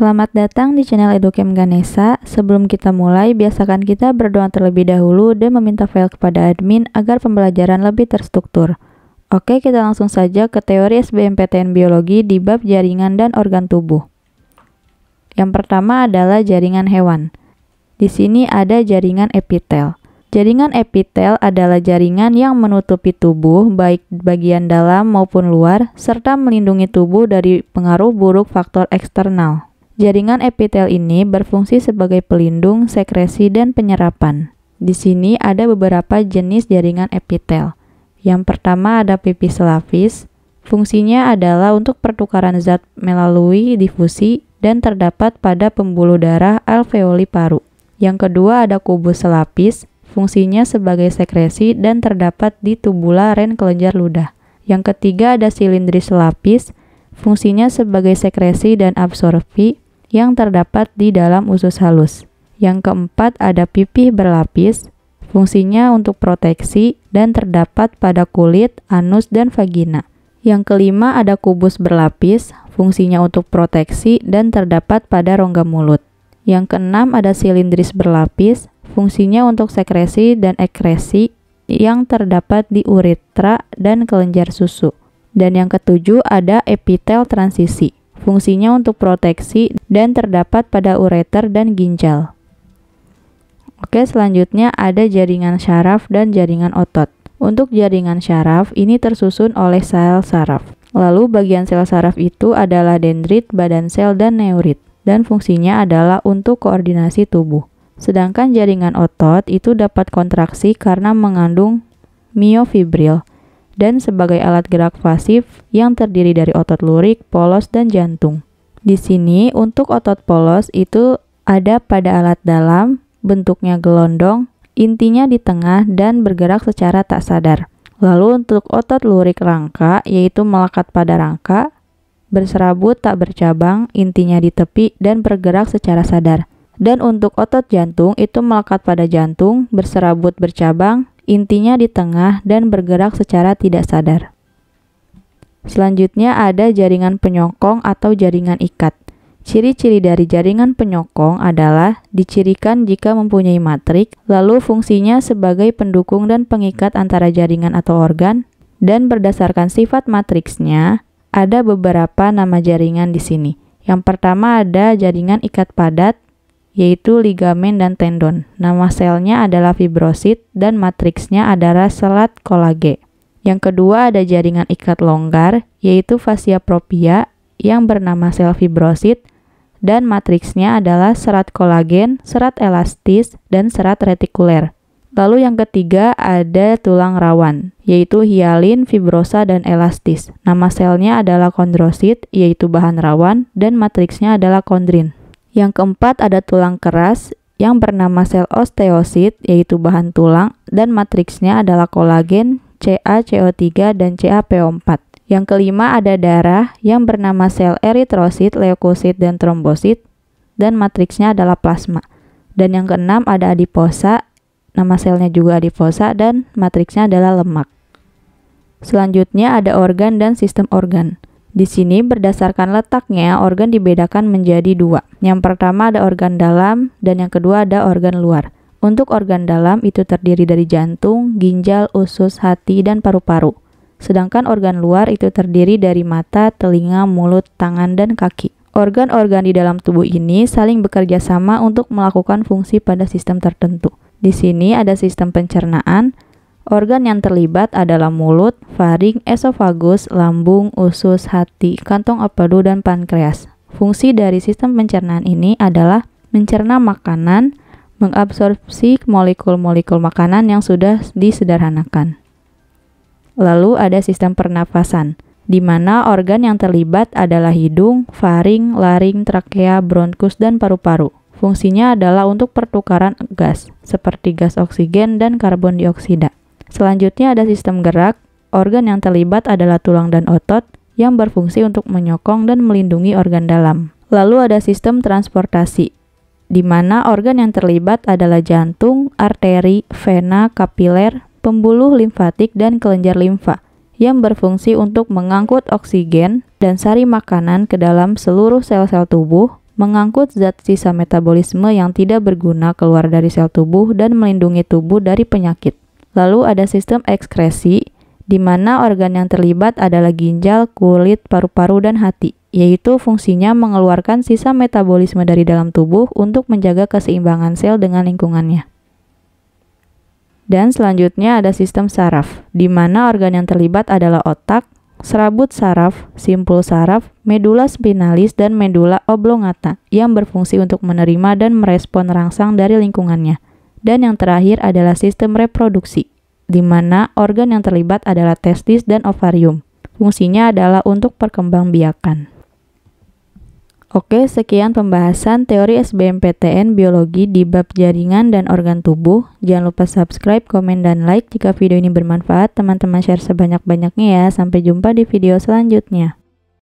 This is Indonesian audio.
Selamat datang di channel Edukem Ganesa. Sebelum kita mulai, biasakan kita berdoa terlebih dahulu dan meminta file kepada admin agar pembelajaran lebih terstruktur. Oke, kita langsung saja ke teori SBMPTN Biologi di bab jaringan dan organ tubuh. Yang pertama adalah jaringan hewan. Di sini ada jaringan epitel. Jaringan epitel adalah jaringan yang menutupi tubuh baik bagian dalam maupun luar serta melindungi tubuh dari pengaruh buruk faktor eksternal. Jaringan epitel ini berfungsi sebagai pelindung sekresi dan penyerapan. Di sini ada beberapa jenis jaringan epitel. Yang pertama ada pipis lapis. Fungsinya adalah untuk pertukaran zat melalui difusi dan terdapat pada pembuluh darah alveoli paru. Yang kedua ada kubus selapis. Fungsinya sebagai sekresi dan terdapat di tubula ren kelenjar ludah. Yang ketiga ada silindris selapis. Fungsinya sebagai sekresi dan absorpsi yang terdapat di dalam usus halus. Yang keempat ada pipih berlapis, fungsinya untuk proteksi dan terdapat pada kulit, anus, dan vagina. Yang kelima ada kubus berlapis, fungsinya untuk proteksi dan terdapat pada rongga mulut. Yang keenam ada silindris berlapis, fungsinya untuk sekresi dan ekresi yang terdapat di uretra dan kelenjar susu. Dan yang ketujuh ada epitel transisi. Fungsinya untuk proteksi dan terdapat pada ureter dan ginjal. Oke, selanjutnya ada jaringan syaraf dan jaringan otot. Untuk jaringan syaraf, ini tersusun oleh sel saraf. Lalu bagian sel saraf itu adalah dendrit, badan sel, dan neurit. Dan fungsinya adalah untuk koordinasi tubuh. Sedangkan jaringan otot itu dapat kontraksi karena mengandung miofibril dan sebagai alat gerak pasif yang terdiri dari otot lurik, polos, dan jantung. Di sini, untuk otot polos itu ada pada alat dalam, bentuknya gelondong, intinya di tengah, dan bergerak secara tak sadar. Lalu untuk otot lurik rangka, yaitu melekat pada rangka, berserabut tak bercabang, intinya di tepi, dan bergerak secara sadar. Dan untuk otot jantung itu melekat pada jantung, berserabut bercabang, intinya di tengah dan bergerak secara tidak sadar. Selanjutnya ada jaringan penyokong atau jaringan ikat. Ciri-ciri dari jaringan penyokong adalah dicirikan jika mempunyai matrik, lalu fungsinya sebagai pendukung dan pengikat antara jaringan atau organ, dan berdasarkan sifat matriksnya, ada beberapa nama jaringan di sini. Yang pertama ada jaringan ikat padat, yaitu ligamen dan tendon. Nama selnya adalah fibrosit dan matriksnya adalah selat kolage. Yang kedua ada jaringan ikat longgar, yaitu fascia propria yang bernama sel fibrosit dan matriksnya adalah serat kolagen, serat elastis, dan serat retikuler. Lalu yang ketiga ada tulang rawan, yaitu hialin, fibrosa, dan elastis. Nama selnya adalah kondrosit, yaitu bahan rawan, dan matriksnya adalah kondrin. Yang keempat ada tulang keras yang bernama sel osteosit, yaitu bahan tulang, dan matriksnya adalah kolagen, CaCO3, dan CaPO4. Yang kelima ada darah yang bernama sel eritrosit, leukosit, dan trombosit, dan matriksnya adalah plasma. Dan yang keenam ada adiposa, nama selnya juga adiposa, dan matriksnya adalah lemak. Selanjutnya ada organ dan sistem organ. Di sini berdasarkan letaknya organ dibedakan menjadi dua. Yang pertama ada organ dalam dan yang kedua ada organ luar. Untuk organ dalam itu terdiri dari jantung, ginjal, usus, hati, dan paru-paru. Sedangkan organ luar itu terdiri dari mata, telinga, mulut, tangan, dan kaki. Organ-organ di dalam tubuh ini saling bekerja sama untuk melakukan fungsi pada sistem tertentu. Di sini ada sistem pencernaan, Organ yang terlibat adalah mulut, faring, esofagus, lambung, usus, hati, kantong apadu, dan pankreas. Fungsi dari sistem pencernaan ini adalah mencerna makanan, mengabsorpsi molekul-molekul makanan yang sudah disederhanakan. Lalu ada sistem pernafasan di mana organ yang terlibat adalah hidung, faring, laring, trakea, bronkus, dan paru-paru. Fungsinya adalah untuk pertukaran gas, seperti gas oksigen dan karbon dioksida. Selanjutnya ada sistem gerak. Organ yang terlibat adalah tulang dan otot yang berfungsi untuk menyokong dan melindungi organ dalam. Lalu ada sistem transportasi, di mana organ yang terlibat adalah jantung, arteri, vena, kapiler, pembuluh limfatik, dan kelenjar limfa yang berfungsi untuk mengangkut oksigen dan sari makanan ke dalam seluruh sel-sel tubuh, mengangkut zat sisa metabolisme yang tidak berguna keluar dari sel tubuh dan melindungi tubuh dari penyakit. Lalu ada sistem ekskresi, di mana organ yang terlibat adalah ginjal, kulit, paru-paru, dan hati, yaitu fungsinya mengeluarkan sisa metabolisme dari dalam tubuh untuk menjaga keseimbangan sel dengan lingkungannya. Dan selanjutnya ada sistem saraf, di mana organ yang terlibat adalah otak, serabut saraf, simpul saraf, medula spinalis, dan medula oblongata yang berfungsi untuk menerima dan merespon rangsang dari lingkungannya. Dan yang terakhir adalah sistem reproduksi, di mana organ yang terlibat adalah testis dan ovarium. Fungsinya adalah untuk perkembangbiakan. Oke, sekian pembahasan teori SBMPTN biologi di bab jaringan dan organ tubuh. Jangan lupa subscribe, komen, dan like jika video ini bermanfaat. Teman-teman share sebanyak-banyaknya ya. Sampai jumpa di video selanjutnya.